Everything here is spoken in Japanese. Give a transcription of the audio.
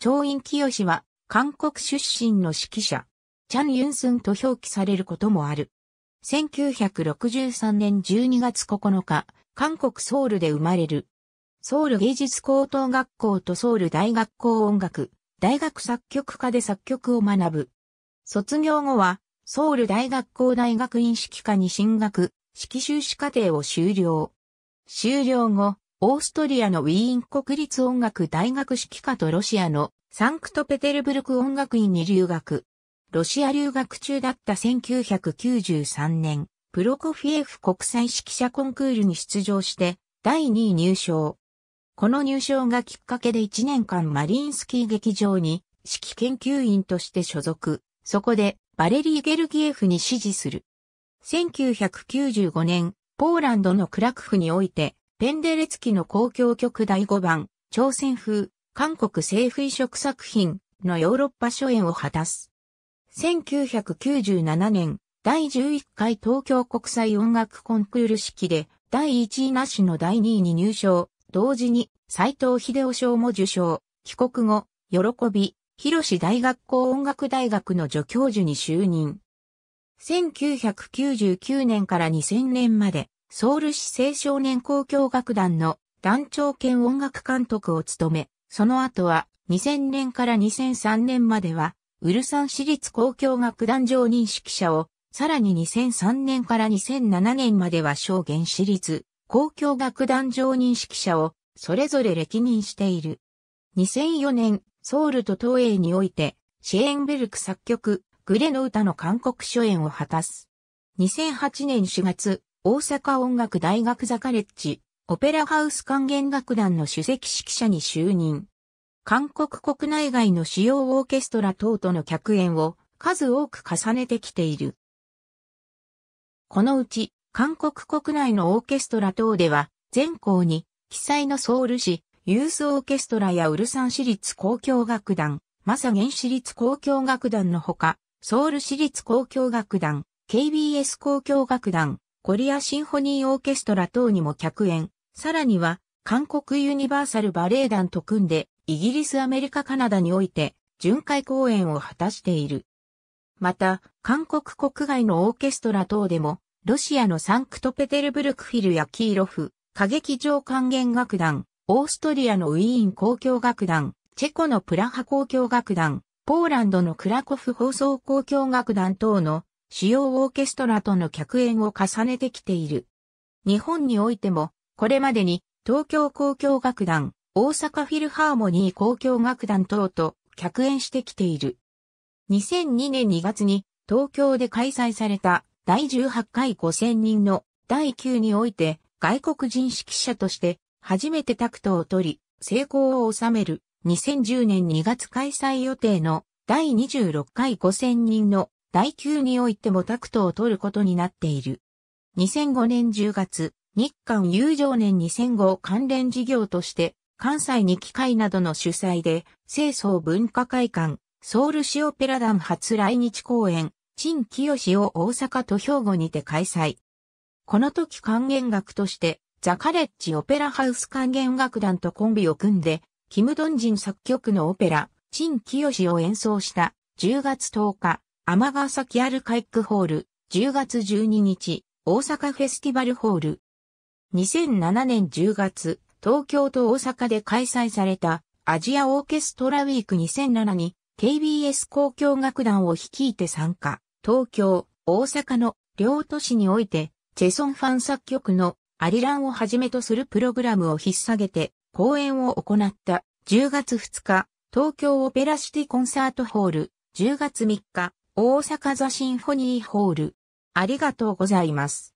長院清は韓国出身の指揮者、チャン・ユンスンと表記されることもある。1963年12月9日、韓国ソウルで生まれる。ソウル芸術高等学校とソウル大学校音楽、大学作曲科で作曲を学ぶ。卒業後は、ソウル大学校大学院指揮科に進学、指揮修士課程を修了。修了後、オーストリアのウィーン国立音楽大学指揮科とロシアのサンクトペテルブルク音楽院に留学。ロシア留学中だった1993年、プロコフィエフ国際指揮者コンクールに出場して第2位入賞。この入賞がきっかけで1年間マリンスキー劇場に指揮研究員として所属。そこでバレリー・ゲルギエフに指示する。1995年、ポーランドのクラクフにおいてペンデレツキの公共曲第5番、朝鮮風、韓国政府移植作品のヨーロッパ初演を果たす。1997年、第11回東京国際音楽コンクール式で、第1位なしの第2位に入賞、同時に斎藤秀夫賞も受賞、帰国後、喜び、広志大学校音楽大学の助教授に就任。1999年から2000年まで、ソウル市青少年公共楽団の団長兼音楽監督を務め、その後は2000年から2003年までは、ウルサン市立公共楽団常任指揮者を、さらに2003年から2007年までは証言市立公共楽団常任指揮者を、それぞれ歴任している。2004年、ソウルと東映において、シェーンベルク作曲、グレの歌の韓国初演を果たす。2008年4月、大阪音楽大学ザカレッジ、オペラハウス管弦楽団の首席指揮者に就任。韓国国内外の主要オーケストラ等との客演を数多く重ねてきている。このうち、韓国国内のオーケストラ等では、全校に、記載のソウル市、ユースオーケストラやウルサン市立交響楽団、マサゲン市立交響楽団のほか、ソウル市立交響楽団、KBS 交響楽団、コリアシンフォニーオーケストラ等にも客演、さらには、韓国ユニバーサルバレエ団と組んで、イギリス、アメリカ、カナダにおいて、巡回公演を果たしている。また、韓国国外のオーケストラ等でも、ロシアのサンクトペテルブルクフィルやキーロフ、歌劇場管弦楽団、オーストリアのウィーン交響楽団、チェコのプラハ交響楽団、ポーランドのクラコフ放送交響楽団等の主要オーケストラとの客演を重ねてきている。日本においても、これまでに東京交響楽団、大阪フィルハーモニー交響楽団等と客演してきている。2002年2月に東京で開催された第18回5000人の第9において外国人指揮者として初めてタクトを取り成功を収める2010年2月開催予定の第26回5000人の第9においてもタクトを取ることになっている。2005年10月、日韓友情年2005関連事業として、関西に機会などの主催で、清掃文化会館、ソウル市オペラ団初来日公演、陳清を大阪と兵庫にて開催。この時還元楽として、ザ・カレッジ・オペラハウス還元楽団とコンビを組んで、キム・ドンジン作曲のオペラ、陳清を演奏した10月10日、尼崎アルカイックホール、10月12日、大阪フェスティバルホール。2007年10月、東京と大阪で開催されたアジアオーケストラウィーク2007に KBS 交響楽団を率いて参加。東京、大阪の両都市において、チェソンファン作曲のアリランをはじめとするプログラムを引っ提げて公演を行った10月2日、東京オペラシティコンサートホール、10月3日、大阪ザシンフォニーホール。ありがとうございます。